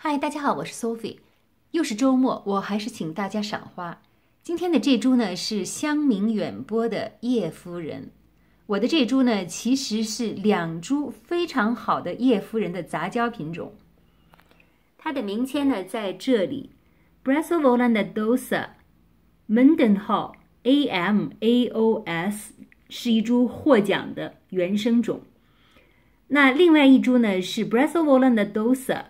嗨，大家好，我是 Sophie，又是周末，我还是请大家赏花。今天的这株呢是香名远播的叶夫人。我的这株呢其实是两株非常好的叶夫人的杂交品种。它的名签呢在这里 b r e s e l Volandosa m e n d e n h A l l A M A O S 是一株获奖的原生种。那另外一株呢是 b r e s e l Volandosa。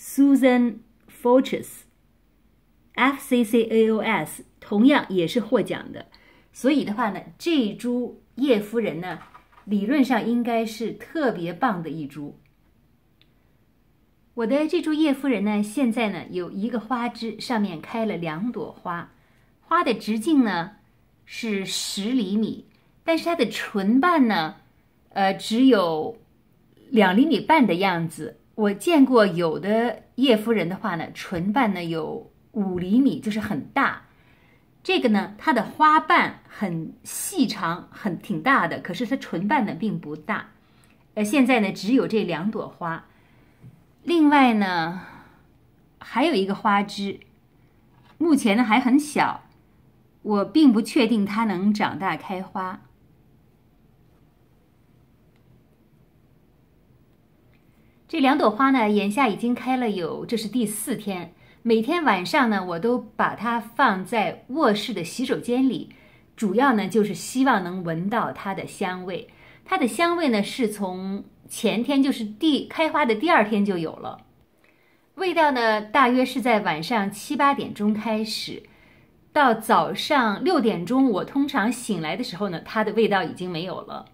Susan Fortes，FCCAOS r 同样也是获奖的，所以的话呢，这株叶夫人呢，理论上应该是特别棒的一株。我的这株叶夫人呢，现在呢有一个花枝，上面开了两朵花，花的直径呢是十厘米，但是它的唇瓣呢，呃，只有两厘米半的样子。我见过有的叶夫人的话呢，唇瓣呢有五厘米，就是很大。这个呢，它的花瓣很细长，很挺大的，可是它唇瓣呢并不大。呃，现在呢只有这两朵花，另外呢还有一个花枝，目前呢还很小，我并不确定它能长大开花。这两朵花呢，眼下已经开了有，这是第四天。每天晚上呢，我都把它放在卧室的洗手间里，主要呢就是希望能闻到它的香味。它的香味呢，是从前天，就是第开花的第二天就有了。味道呢，大约是在晚上七八点钟开始，到早上六点钟，我通常醒来的时候呢，它的味道已经没有了。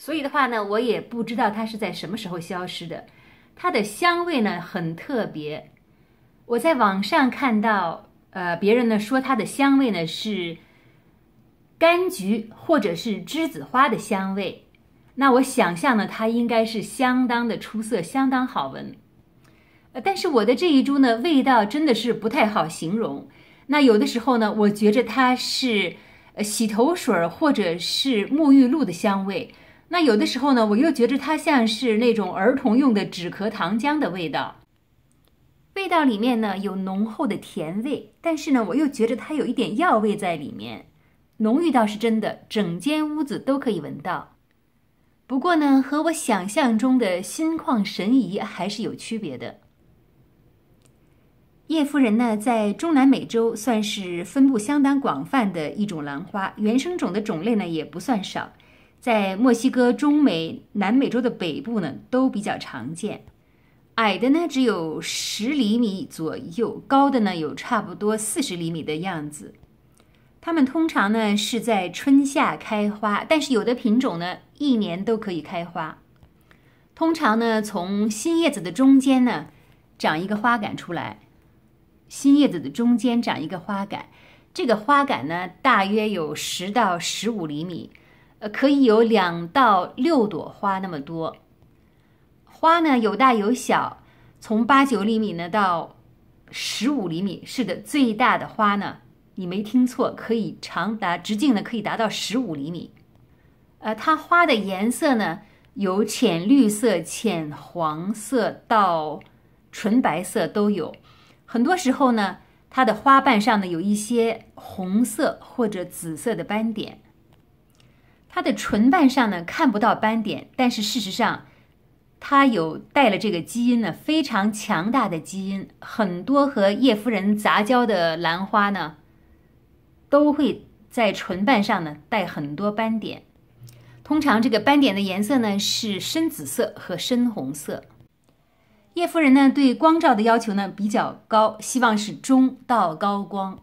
所以的话呢，我也不知道它是在什么时候消失的。它的香味呢很特别，我在网上看到，呃，别人呢说它的香味呢是柑橘或者是栀子花的香味。那我想象呢，它应该是相当的出色，相当好闻。呃，但是我的这一株呢，味道真的是不太好形容。那有的时候呢，我觉着它是洗头水或者是沐浴露的香味。那有的时候呢，我又觉得它像是那种儿童用的止咳糖浆的味道，味道里面呢有浓厚的甜味，但是呢，我又觉得它有一点药味在里面，浓郁倒是真的，整间屋子都可以闻到。不过呢，和我想象中的心旷神怡还是有区别的。叶夫人呢，在中南美洲算是分布相当广泛的一种兰花，原生种的种类呢也不算少。在墨西哥、中美、南美洲的北部呢，都比较常见。矮的呢只有十厘米左右，高的呢有差不多四十厘米的样子。它们通常呢是在春夏开花，但是有的品种呢一年都可以开花。通常呢从新叶子的中间呢长一个花杆出来，新叶子的中间长一个花杆，这个花杆呢大约有十到十五厘米。呃，可以有两到六朵花那么多。花呢有大有小，从八九厘米呢到十五厘米。是的，最大的花呢，你没听错，可以长达直径呢可以达到十五厘米。呃，它花的颜色呢，有浅绿色、浅黄色到纯白色都有。很多时候呢，它的花瓣上呢有一些红色或者紫色的斑点。它的唇瓣上呢看不到斑点，但是事实上，它有带了这个基因呢，非常强大的基因。很多和叶夫人杂交的兰花呢，都会在唇瓣上呢带很多斑点。通常这个斑点的颜色呢是深紫色和深红色。叶夫人呢对光照的要求呢比较高，希望是中到高光。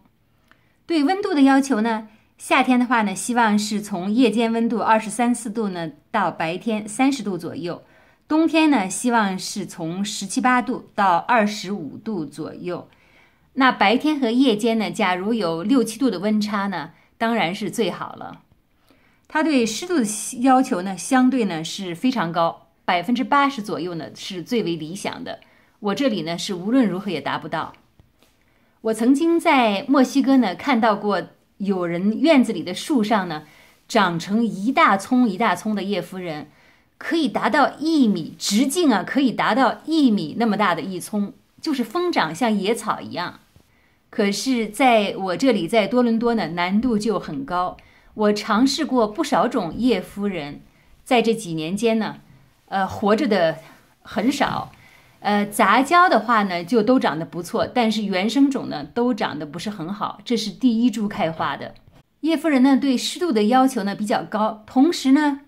对温度的要求呢？夏天的话呢，希望是从夜间温度二十三四度呢，到白天三十度左右；冬天呢，希望是从十七八度到二十五度左右。那白天和夜间呢，假如有六七度的温差呢，当然是最好了。它对湿度的要求呢，相对呢是非常高，百分之八十左右呢是最为理想的。我这里呢是无论如何也达不到。我曾经在墨西哥呢看到过。有人院子里的树上呢，长成一大丛一大丛的叶夫人，可以达到一米直径啊，可以达到一米那么大的一丛，就是疯长，像野草一样。可是在我这里，在多伦多呢，难度就很高。我尝试过不少种叶夫人，在这几年间呢，呃，活着的很少。呃，杂交的话呢，就都长得不错，但是原生种呢，都长得不是很好。这是第一株开花的。叶夫人呢，对湿度的要求呢比较高，同时呢，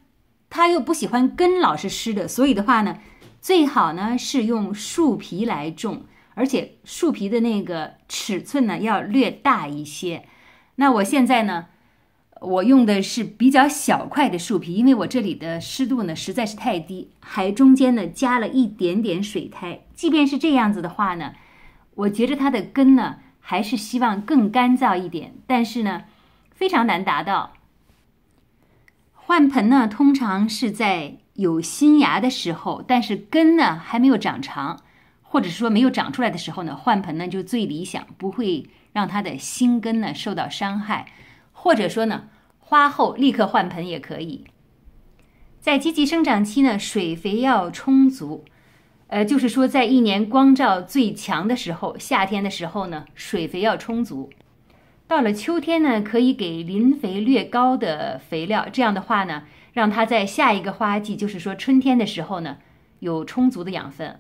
她又不喜欢根老是湿的，所以的话呢，最好呢是用树皮来种，而且树皮的那个尺寸呢要略大一些。那我现在呢？我用的是比较小块的树皮，因为我这里的湿度呢实在是太低，还中间呢加了一点点水苔。即便是这样子的话呢，我觉着它的根呢还是希望更干燥一点，但是呢非常难达到。换盆呢通常是在有新芽的时候，但是根呢还没有长长，或者说没有长出来的时候呢，换盆呢就最理想，不会让它的新根呢受到伤害。或者说呢，花后立刻换盆也可以。在积极生长期呢，水肥要充足，呃，就是说在一年光照最强的时候，夏天的时候呢，水肥要充足。到了秋天呢，可以给磷肥略高的肥料，这样的话呢，让它在下一个花季，就是说春天的时候呢，有充足的养分。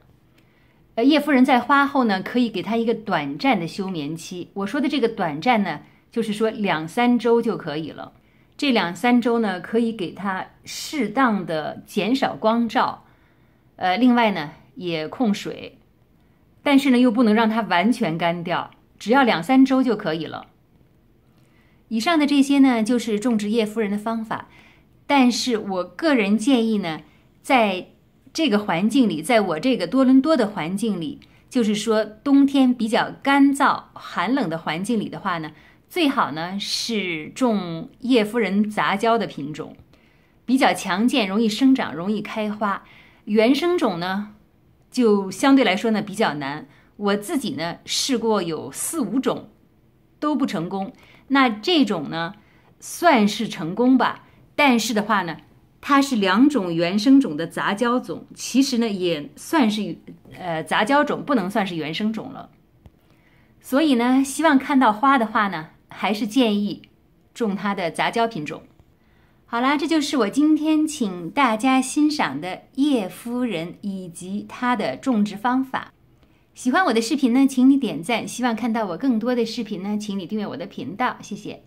呃，叶夫人在花后呢，可以给它一个短暂的休眠期。我说的这个短暂呢。就是说两三周就可以了。这两三周呢，可以给它适当的减少光照，呃，另外呢也控水，但是呢又不能让它完全干掉，只要两三周就可以了。以上的这些呢，就是种植叶夫人的方法。但是我个人建议呢，在这个环境里，在我这个多伦多的环境里，就是说冬天比较干燥、寒冷的环境里的话呢。最好呢是种叶夫人杂交的品种，比较强健，容易生长，容易开花。原生种呢就相对来说呢比较难。我自己呢试过有四五种都不成功。那这种呢算是成功吧，但是的话呢它是两种原生种的杂交种，其实呢也算是呃杂交种，不能算是原生种了。所以呢，希望看到花的话呢。还是建议种它的杂交品种。好啦，这就是我今天请大家欣赏的叶夫人以及它的种植方法。喜欢我的视频呢，请你点赞；希望看到我更多的视频呢，请你订阅我的频道。谢谢。